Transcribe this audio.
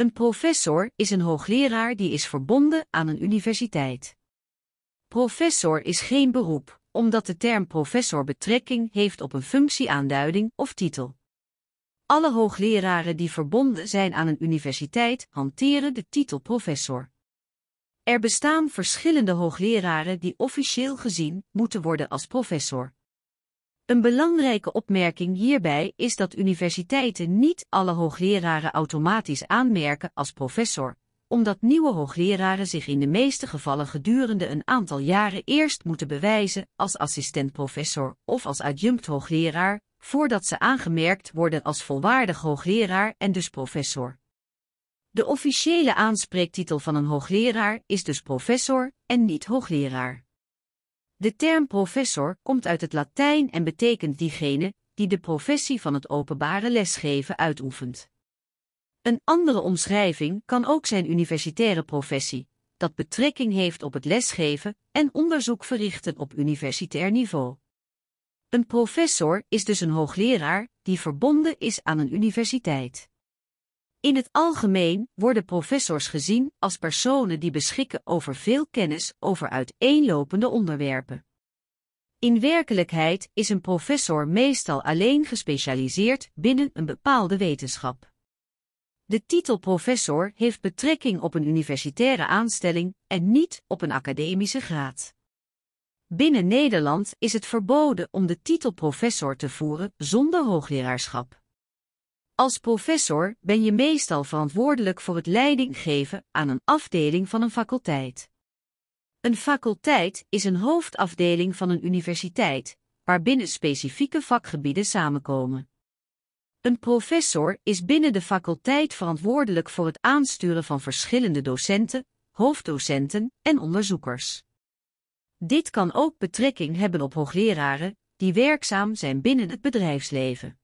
Een professor is een hoogleraar die is verbonden aan een universiteit. Professor is geen beroep, omdat de term professor betrekking heeft op een functieaanduiding of titel. Alle hoogleraren die verbonden zijn aan een universiteit hanteren de titel professor. Er bestaan verschillende hoogleraren die officieel gezien moeten worden als professor. Een belangrijke opmerking hierbij is dat universiteiten niet alle hoogleraren automatisch aanmerken als professor, omdat nieuwe hoogleraren zich in de meeste gevallen gedurende een aantal jaren eerst moeten bewijzen als assistent-professor of als adjunct-hoogleraar, voordat ze aangemerkt worden als volwaardig hoogleraar en dus professor. De officiële aanspreektitel van een hoogleraar is dus professor en niet hoogleraar. De term professor komt uit het Latijn en betekent diegene die de professie van het openbare lesgeven uitoefent. Een andere omschrijving kan ook zijn universitaire professie, dat betrekking heeft op het lesgeven en onderzoek verrichten op universitair niveau. Een professor is dus een hoogleraar die verbonden is aan een universiteit. In het algemeen worden professors gezien als personen die beschikken over veel kennis over uiteenlopende onderwerpen. In werkelijkheid is een professor meestal alleen gespecialiseerd binnen een bepaalde wetenschap. De titel professor heeft betrekking op een universitaire aanstelling en niet op een academische graad. Binnen Nederland is het verboden om de titel professor te voeren zonder hoogleraarschap. Als professor ben je meestal verantwoordelijk voor het leidinggeven aan een afdeling van een faculteit. Een faculteit is een hoofdafdeling van een universiteit, waarbinnen specifieke vakgebieden samenkomen. Een professor is binnen de faculteit verantwoordelijk voor het aansturen van verschillende docenten, hoofddocenten en onderzoekers. Dit kan ook betrekking hebben op hoogleraren die werkzaam zijn binnen het bedrijfsleven.